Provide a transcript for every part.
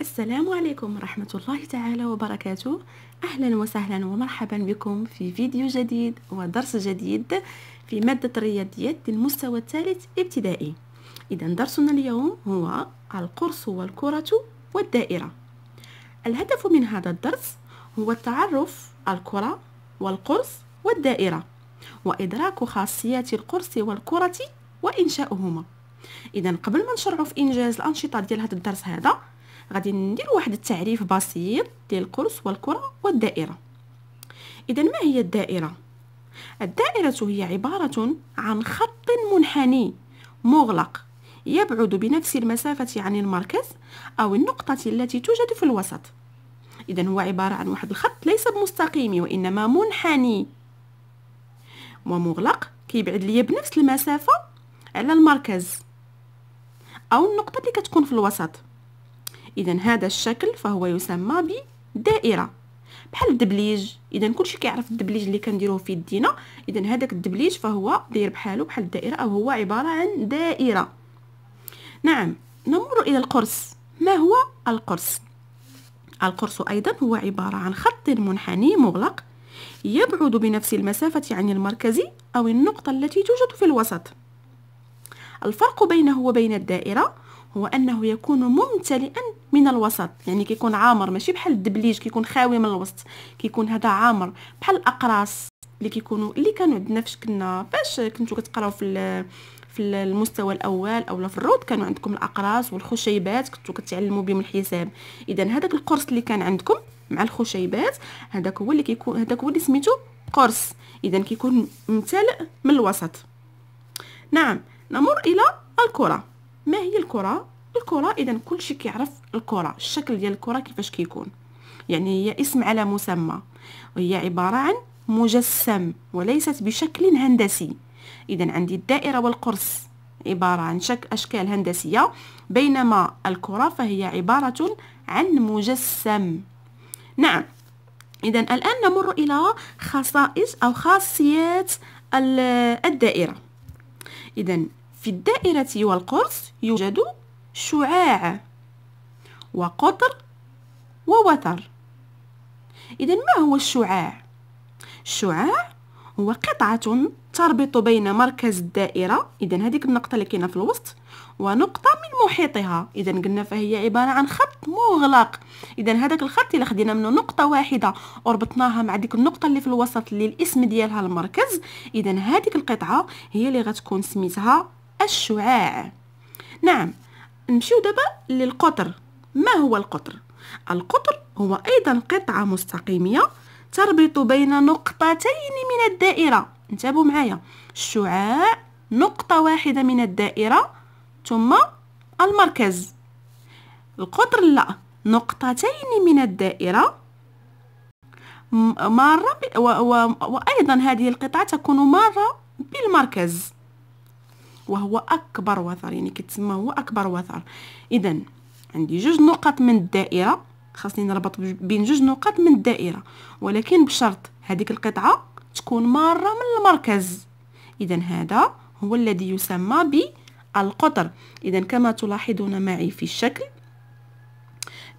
السلام عليكم ورحمة الله تعالى وبركاته أهلا وسهلا ومرحبا بكم في فيديو جديد ودرس جديد في مادة الرياضيات للمستوى الثالث ابتدائي إذا درسنا اليوم هو القرص والكرة والدائرة الهدف من هذا الدرس هو التعرف الكرة والقرص والدائرة وإدراك خاصيات القرص والكرة وإنشاؤهما إذا قبل ما نشرع في إنجاز الأنشطة ديال هذا الدرس هذا غادي ندير واحد التعريف بسيط ديال القرص والكره والدائره اذا ما هي الدائره الدائره هي عباره عن خط منحني مغلق يبعد بنفس المسافه عن المركز او النقطه التي توجد في الوسط اذا هو عباره عن واحد الخط ليس بمستقيم وانما منحني ومغلق كيبعد ليا بنفس المسافه على المركز او النقطه اللي كتكون في الوسط اذا هذا الشكل فهو يسمى بدائره بحال الدبليج اذا كلشي كيعرف الدبليج اللي كنديروه في يدينا اذا هذاك الدبليج فهو داير بحالو بحال الدائره او هو عباره عن دائره نعم نمر الى القرص ما هو القرص القرص ايضا هو عباره عن خط منحني مغلق يبعد بنفس المسافه عن المركز او النقطه التي توجد في الوسط الفرق بينه وبين الدائره هو انه يكون ممتلئا من الوسط يعني كيكون عامر ماشي بحال الدبليج كيكون خاوي من الوسط كيكون هذا عامر بحال الاقراص اللي كيكونوا اللي كانوا عندنا فاش كنا فاش كنتو كتقراو في في المستوى الاول اولا في الروض كانوا عندكم الاقراص والخشيبات كنتو كتعلموا بهم الحساب اذا هذاك القرص اللي كان عندكم مع الخشيبات هذاك هو اللي كيكون هذاك هو اللي سميتو قرص اذا كيكون ممتلئ من الوسط نعم نمر الى الكره ما هي الكره الكره اذا كلشي كيعرف الكره الشكل ديال الكره كيفاش كيكون يعني هي اسم على مسمى وهي عباره عن مجسم وليست بشكل هندسي اذا عندي الدائره والقرص عباره عن شكل اشكال هندسيه بينما الكره فهي عباره عن مجسم نعم اذا الان نمر الى خصائص او خاصيات الدائره اذا في الدائرة والقرص يوجد شعاع وقطر ووتر إذا ما هو الشعاع؟ الشعاع هو قطعة تربط بين مركز الدائرة إذا هذه النقطة اللي كاينة في الوسط ونقطة من محيطها إذا قلنا فهي عبارة عن خط مغلق إذا هذاك الخط إلا خدينا منه نقطة واحدة وربطناها مع ديك النقطة اللي في الوسط اللي الاسم ديالها المركز إذا هذيك القطعة هي اللي غتكون سميتها الشعاع نعم نمشيو دابا للقطر ما هو القطر القطر هو ايضا قطعه مستقيميه تربط بين نقطتين من الدائره انتبهوا معايا الشعاع نقطه واحده من الدائره ثم المركز القطر لا نقطتين من الدائره مارة وأيضا هذه القطعة تكون مارة بالمركز وهو اكبر وتر يعني كتسمى هو اكبر وتر اذا عندي جوج نقط من الدائره خاصني نربط بين جوج نقط من الدائره ولكن بشرط هذيك القطعه تكون ماره من المركز اذا هذا هو الذي يسمى بالقطر اذا كما تلاحظون معي في الشكل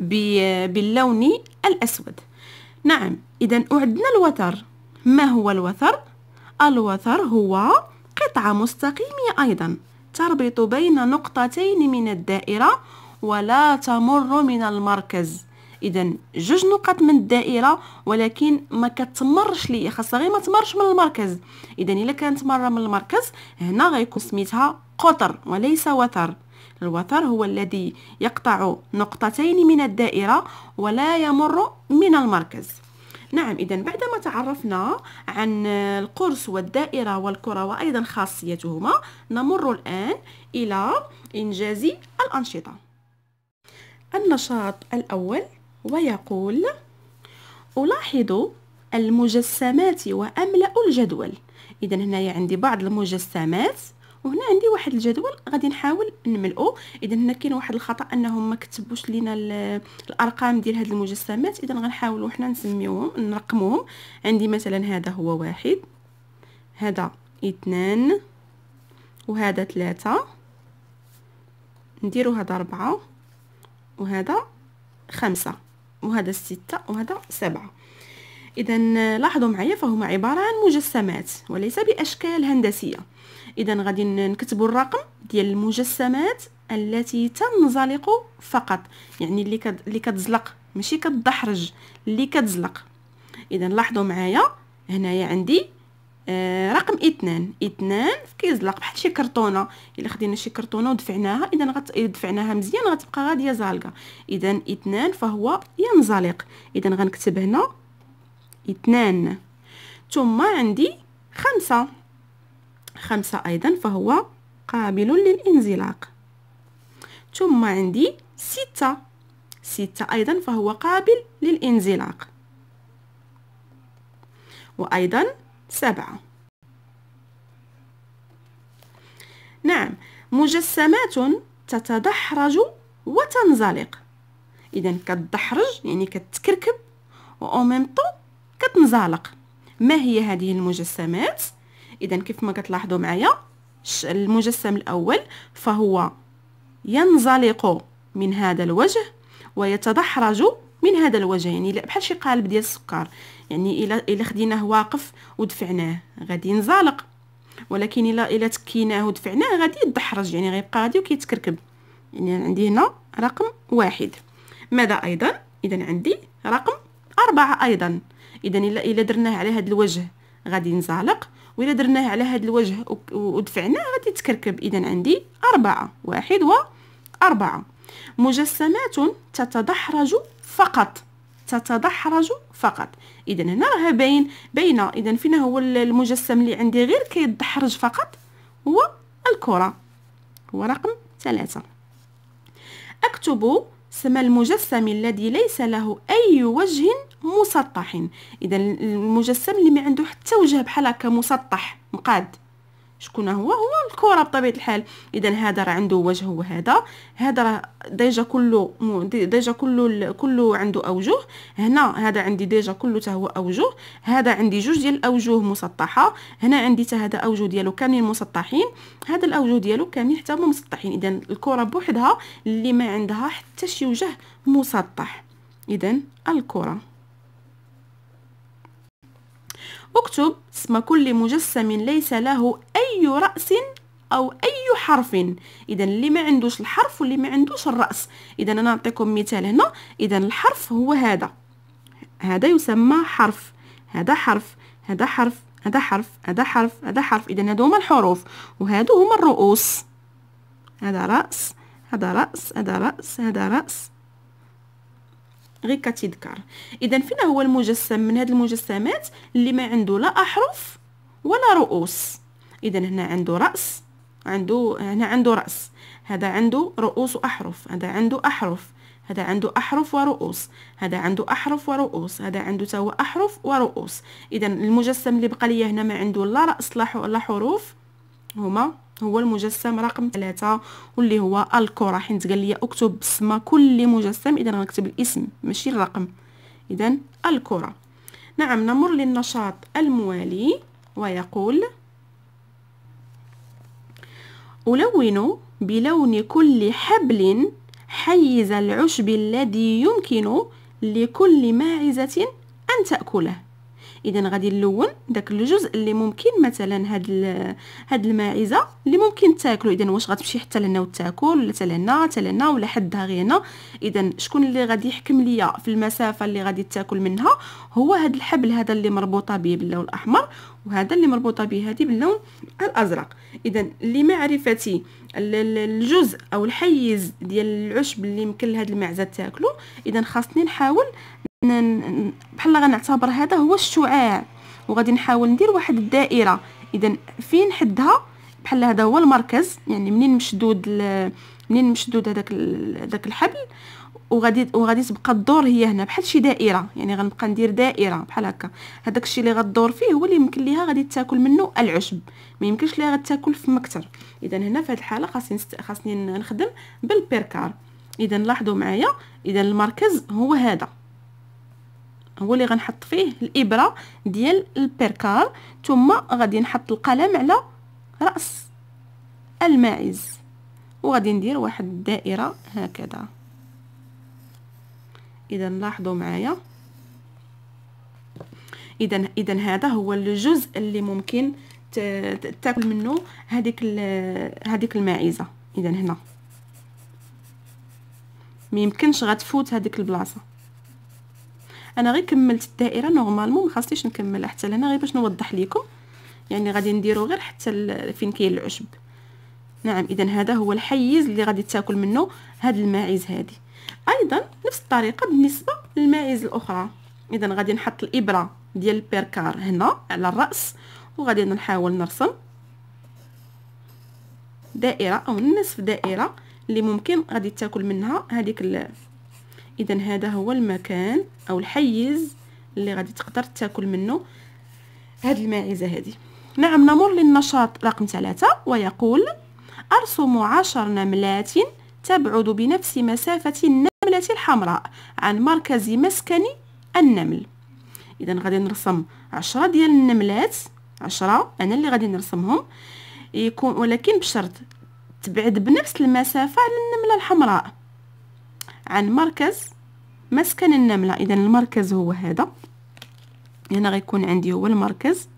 باللون الاسود نعم اذا اعدنا الوتر ما هو الوتر الوتر هو قطعة مستقيمية أيضا تربط بين نقطتين من الدائرة ولا تمر من المركز اذا جوج نقط من الدائره ولكن ما كتمرش ليا خاصها غير ما تمرش من المركز اذا الا كانت مره من المركز هنا غيكون سميتها قطر وليس وتر الوتر هو الذي يقطع نقطتين من الدائره ولا يمر من المركز نعم إذا بعدما تعرفنا عن القرص والدائرة والكرة وأيضا خاصيتهما نمر الآن إلى إنجاز الأنشطة النشاط الأول ويقول ألاحظ المجسمات وأملأ الجدول إذا هنا عندي بعض المجسمات وهنا عندي واحد الجدول غادي نحاول نملؤه اذا هنا كاين واحد الخطا انهم ما كتبوش لينا الارقام ديال هاد المجسمات اذا غنحاولوا حنا نسميوهم نرقموهم عندي مثلا هذا هو واحد هذا اثنان وهذا ثلاثة نديرو هذا أربعة وهذا خمسة وهذا ستة وهذا سبعة اذا لاحظوا معايا فهما عباره عن مجسمات وليس باشكال هندسيه اذا غادي نكتبوا الرقم ديال المجسمات التي تنزلق فقط يعني اللي كد... اللي كتزلق ماشي كتدحرج اللي كتزلق اذا لاحظوا معايا هنايا عندي آه رقم اثنان اثنان كيزلق بحال شي كرتونه الا خدينا شي كرتونه ودفعناها اذا غت... دفعناها مزيان غتبقى غاديه زالقه اذا اثنان فهو ينزلق اذا غنكتب هنا اثنان ثم عندي خمسة خمسة أيضا فهو قابل للانزلاق ثم عندي ستة ستة أيضا فهو قابل للانزلاق وأيضا سبعة نعم مجسمات تتدحرج وتنزلق إذا كتدحرج يعني كتكركب وأو ميم طو كتنزلق ما هي هذه المجسمات اذا كيف ما كتلاحظوا معايا المجسم الاول فهو ينزلق من هذا الوجه ويتدحرج من هذا الوجه يعني بحال شي قالب ديال السكر يعني الا الا خديناه واقف ودفعناه غادي ينزلق ولكن الا الا تكيناه ودفعناه غادي يدحرج يعني غيبقى غادي وكيتكركب يعني عندي هنا رقم واحد ماذا ايضا اذا عندي رقم أربعة ايضا اذا الا درناه على هذا الوجه غادي ينزلق والا درناه على هذا الوجه ودفعناه غادي يتكركب اذا عندي أربعة واحد و أربعة مجسمات تتدحرج فقط تتدحرج فقط اذا هنا راه باين باينه اذا فين هو المجسم اللي عندي غير كيتدحرج فقط هو الكره هو رقم ثلاثة اكتب سما المجسم الذي ليس له أي وجه مسطح إذا المجسم اللي ما عنده حتى وجه بحال هكا مسطح مقاد شكون هو هو الكره بطبيعه الحال اذا هذا راه عنده وجه هو هذا هذا راه ديجا كله ديجا كله كله عنده اوجه هنا هذا عندي ديجا كله حتى هو اوجه هذا عندي جوج ديال الاوجه مسطحه هنا عندي حتى هذا اوجه ديالو كاملين مسطحين هذا الاوجه ديالو كاملين حتى هما مسطحين اذا الكره بوحدها اللي ما عندها حتى شي وجه مسطح اذا الكره اكتب اسم كل مجسم ليس له أي رأس أو أي حرف إذا اللي ما عندوش الحرف واللي ما عندوش الرأس إذا أنا نعطيكم مثال هنا إذا الحرف هو هذا هذا يسمى حرف هذا حرف هذا حرف هذا حرف هذا حرف هذا حرف إذا هادو هما الحروف وهادو هما الرؤوس هذا رأس هذا رأس هذا رأس هذا رأس غير كتذكر اذا فين هو المجسم من هاد المجسمات اللي ما عنده لا احرف ولا رؤوس اذا هنا عنده راس عنده هنا عنده راس هذا عنده رؤوس واحرف هذا عنده احرف هذا عنده احرف ورؤوس هذا عنده احرف ورؤوس هذا عنده تا احرف ورؤوس اذا المجسم اللي بقى ليا هنا ما عنده لا راس لا حروف هما هو المجسم رقم ثلاثة واللي هو الكرة حيت قال لي اكتب بسمة كل مجسم اذا غنكتب الاسم ماشي الرقم اذا الكرة نعم نمر للنشاط الموالي ويقول ألون بلون كل حبل حيز العشب الذي يمكن لكل ماعزة أن تأكله اذا غادي نلون داك الجزء اللي ممكن مثلا هاد هاد الماعزه اللي ممكن تاكلو اذا واش غتمشي حتى لهنا وتاكل ولا حتى لهنا حتى لهنا ولا حدها غير هنا اذا شكون اللي غادي يحكم ليا في المسافه اللي غادي تاكل منها هو هاد الحبل هذا اللي مربوطه به باللون الاحمر وهذا اللي مربوطه به هذه باللون الازرق اذا لمعرفتي الجزء او الحيز ديال العشب اللي يمكن لهاد المعزه تاكلو اذا خاصني نحاول بحال غنعتبر هذا هو الشعاع وغادي نحاول ندير واحد الدائره اذا فين حدها بحال هذا هو المركز يعني منين مشدود منين مشدود هذاك داك الحبل وغادي وغادي تبقى الدور هي هنا بحال شي دائره يعني غنبقى ندير دائره بحال هكا هذاك الشيء اللي غدور فيه هو اللي يمكن ليها غادي تاكل منه العشب ما يمكنش ليها غتاكل فم مكتر اذا هنا في هذه الحاله خاصني نست... خاصني نخدم بالبيركار اذا لاحظوا معايا اذا المركز هو هذا هو اللي غنحط فيه الابره ديال البركار ثم غادي نحط القلم على راس الماعز وغادي ندير واحد الدائره هكذا اذا لاحظوا معايا اذا اذا هذا هو الجزء اللي ممكن تاكل منه هذيك هذيك الماعزه اذا هنا ما يمكنش غتفوت هذيك البلاصه انا غير كملت الدائره نورمالمون ما خاصنيش نكملها حتى لهنا غير باش نوضح لكم يعني غادي نديرو غير حتى فين كاين العشب نعم اذا هذا هو الحيز اللي غادي تاكل منه هاد الماعز هادي ايضا نفس الطريقه بالنسبه للماعز الاخرى اذا غادي نحط الابره ديال البيركار هنا على الراس وغادي نحاول نرسم دائره او نصف دائره اللي ممكن غادي تاكل منها هذيك اذا هذا هو المكان او الحيز اللي غادي تقدر تاكل منه هاد الماعزه هذه نعم نمر للنشاط رقم ثلاثة ويقول أرسم عشر نملات تبعد بنفس مسافة النملة الحمراء عن مركز مسكن النمل إذا غادي نرسم عشرة ديال النملات عشرة أنا اللي غادي نرسمهم يكون ولكن بشرط تبعد بنفس المسافة للنمله النملة الحمراء عن مركز مسكن النملة إذا المركز هو هذا هنا غيكون عندي هو المركز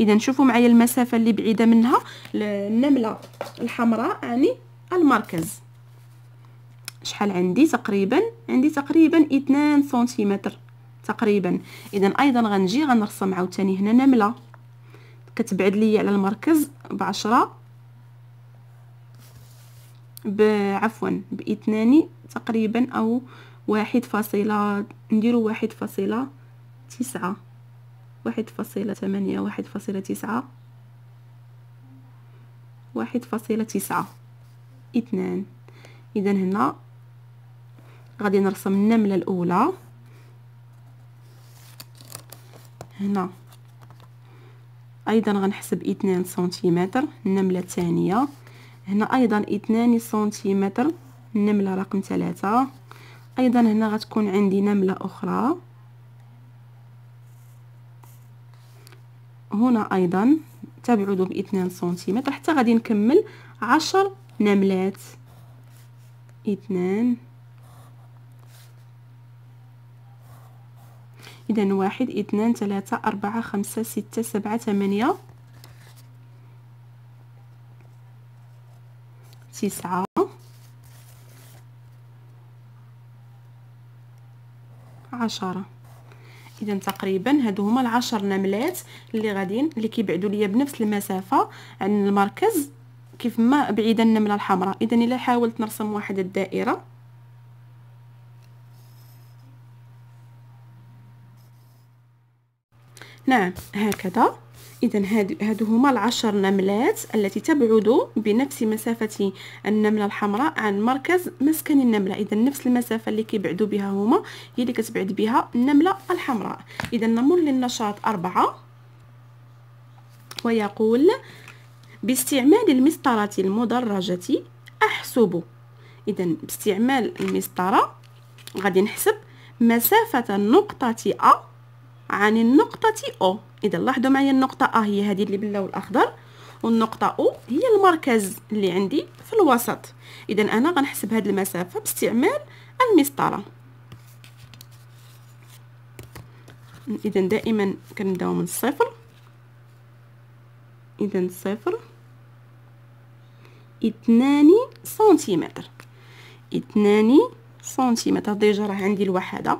إذا شوفوا معايا المسافة اللي بعيدة منها النملة الحمراء يعني المركز شحال عندي تقريبا عندي تقريبا 2 سنتيمتر تقريبا اذا ايضا غنجي غنرسم عاوتاني هنا نمله كتبعد لي على المركز بعشرة عفوا باثنان تقريبا او واحد فاصلة نديرو واحد فاصلة تسعة واحد فاصلة ثمانية واحد فاصلة تسعة واحد فاصلة تسعة اثنان اذا هنا غادي نرسم النملة الاولى هنا ايضا غنحسب اثنان سنتيمتر النملة الثانية هنا ايضا اثنان سنتيمتر النمله رقم ثلاثة ايضا هنا غتكون عندي نمله اخرى هنا ايضا تبعد باثنان سنتيمتر حتى غادي نكمل عشر نملات اثنان اذا واحد اثنان ثلاثة اربعة خمسة ستة سبعة ثمانية تسعة عشرة اذا تقريبا هادو هما العشر نملات اللي غاديين اللي كيبعدوا ليا بنفس المسافه عن المركز كيف ما بعيده النمله الحمراء اذا الا حاولت نرسم واحد الدائره نعم هكذا اذا هادو هما العشر نملات التي تبعد بنفس مسافه النمله الحمراء عن مركز مسكن النمله اذا نفس المسافه اللي كيبعدوا بها هما هي اللي كتبعد بها النمله الحمراء اذا نمر للنشاط أربعة ويقول باستعمال المسطره المدرجه احسب اذا باستعمال المسطره غادي نحسب مسافه النقطه ا عن النقطه او اذا لاحظوا معايا النقطه ا آه، هي هذه اللي باللون الاخضر والنقطه او هي المركز اللي عندي في الوسط اذا انا غنحسب هذه المسافه باستعمال المسطره اذا دائما كنبداو من الصفر اذا صفر اثنان سنتيمتر اثنان سنتيمتر ديجا راه عندي الوحده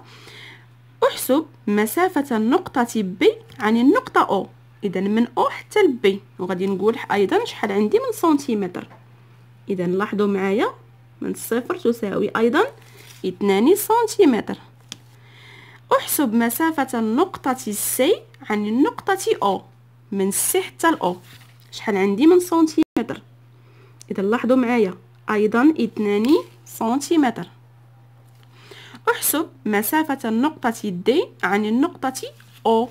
احسب مسافة النقطة B عن النقطة O إذا من O حتى B وغادي نقول أيضا شحال عندي من سنتيمتر إذا لاحظوا معايا من الصفر تساوي أيضا 2 سنتيمتر احسب مسافة النقطة C عن النقطة O من C حتى O شحال عندي من سنتيمتر إذا لاحظوا معايا أيضا 2 سنتيمتر احسب مسافة النقطة D عن النقطة O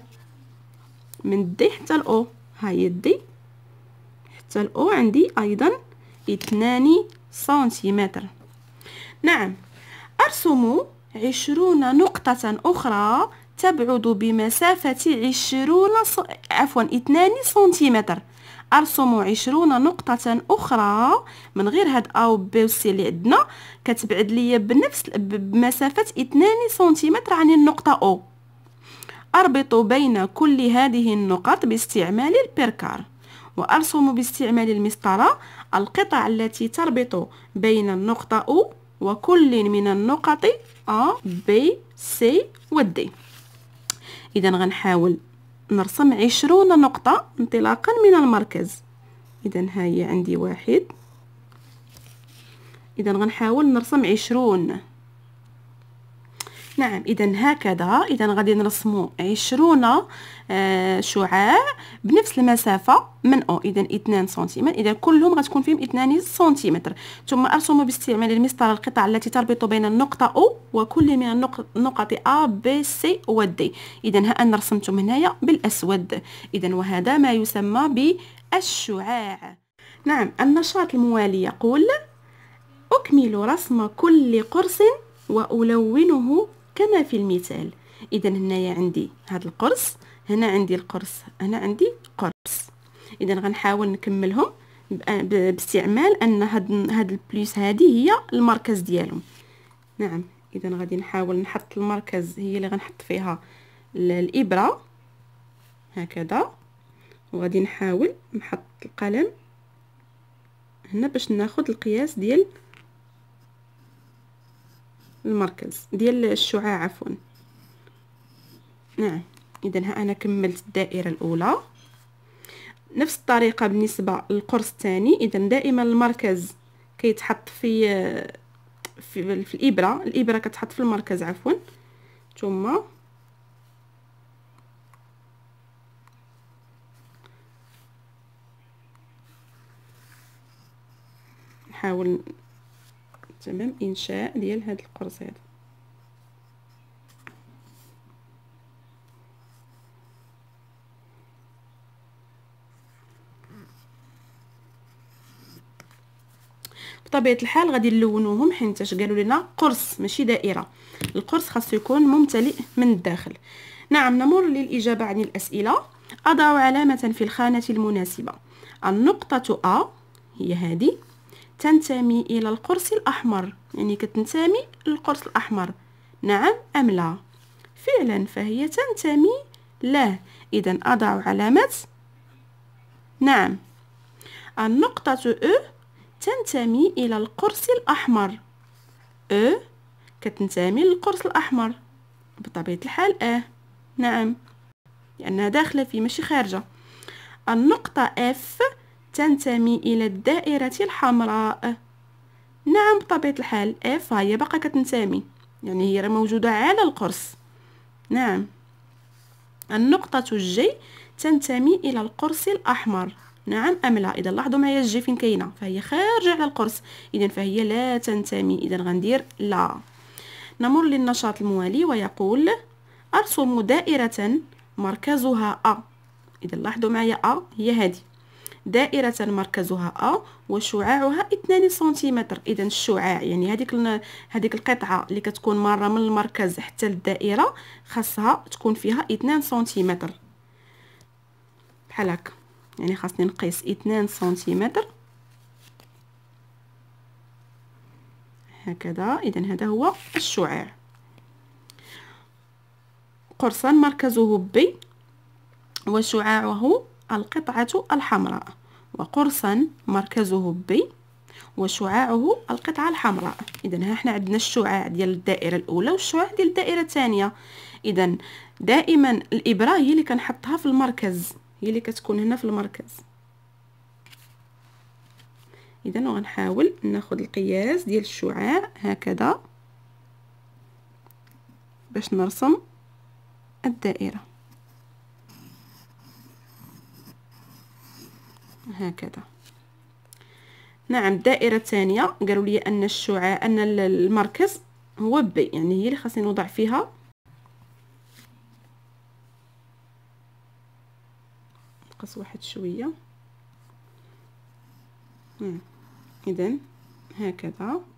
من D حتى ال O هاي D حتى ال O عندي أيضا اثنان سنتيمتر نعم أرسم عشرون نقطة أخرى تبعد بمسافة عشرون ص... عفوا اثنان سنتيمتر أرسم عشرون نقطة أخرى من غير هاد أ و بي و سي اللي عندنا كتبعد ليا بنفس بمسافة اثنان سنتيمتر عن النقطة أو أربط بين كل هذه النقط باستعمال البركار وأرسم باستعمال المسطرة القطع التي تربط بين النقطة أو وكل من النقط أ بي سي و دي إذا غنحاول نرسم عشرون نقطة انطلاقا من المركز اذا هاهي عندي واحد اذا غنحاول نرسم عشرون نعم اذا هكذا اذا غادي نرسمو عشرون آه، شعاع بنفس المسافه من او اذا 2 سنتيمتر اذا كلهم غتكون فيهم 2 سنتيمتر ثم ارسم باستعمال المسطره القطع التي تربط بين النقطه او وكل من النقط ا بي سي و اذا ها انا رسمتهم هنايا بالاسود اذا وهذا ما يسمى بالشعاع نعم النشاط الموالي يقول اكمل رسم كل قرص والونه كما في المثال اذا هنايا عندي هذا القرص هنا عندي القرص هنا عندي قرص اذا غنحاول نكملهم باستعمال ان هاد هاد البلوس هذه هي المركز ديالهم نعم اذا غادي نحاول نحط المركز هي اللي غنحط فيها الابره هكذا وغادي نحاول نحط القلم هنا باش ناخذ القياس ديال المركز ديال الشعاع عفوا نعم اذا ها انا كملت الدائره الاولى نفس الطريقه بالنسبه للقرص الثاني اذا دائما المركز كيتحط في في, في الابره الابره كتحط في المركز عفوا ثم نحاول تمام انشاء ديال هاد القرص هذا بطبيعه الحال غادي نلونوهم حيت قالوا لنا قرص ماشي دائره القرص خاصو يكون ممتلئ من الداخل نعم نمر للاجابه عن الاسئله اضع علامه في الخانه المناسبه النقطه ا هي هذه تنتمي إلى القرص الأحمر يعني كتنتمي للقرص الأحمر نعم أم لا فعلا فهي تنتمي له إذا أضع علامة نعم النقطة او تنتمي إلى القرص الأحمر او كتنتمي للقرص الأحمر بطبيعة الحال اه نعم لأنها داخلة فيه ماشي خارجة النقطة اف تنتمي إلى الدائرة الحمراء نعم بطبيعة الحال إف هي باقا كتنتمي يعني هي راه موجودة على القرص نعم النقطة الجي تنتمي إلى القرص الأحمر نعم أم لا إذا لاحظوا معايا الجي فين كاينة فهي خارجة على القرص إذا فهي لا تنتمي إذا غندير لا نمر للنشاط الموالي ويقول أرسم دائرة مركزها أ إذا لاحظوا معايا أ هي هذه دائرة مركزها أ وشعاعها 2 سنتيمتر إذا الشعاع يعني هذيك هذيك القطعة اللي كتكون مارة من المركز حتى للدائرة خاصها تكون فيها 2 سنتيمتر بحال هكا يعني خاصني نقيس 2 سنتيمتر هكذا إذا هذا هو الشعاع قرصان مركزه بي وشعاعه القطعة الحمراء وقرصا مركزه بي وشعاعه القطعة الحمراء إذا ها حنا عندنا الشعاع ديال الدائرة الأولى والشعاع ديال الدائرة الثانية إذا دائما الإبرة هي اللي كنحطها في المركز هي اللي كتكون هنا في المركز إذا وغنحاول ناخد القياس ديال الشعاع هكذا باش نرسم الدائرة هكذا نعم دائره ثانيه قالوا لي ان الشعاع ان المركز هو بي يعني هي اللي خاصني نوضع فيها نقص واحد شويه نعم. إذن هكذا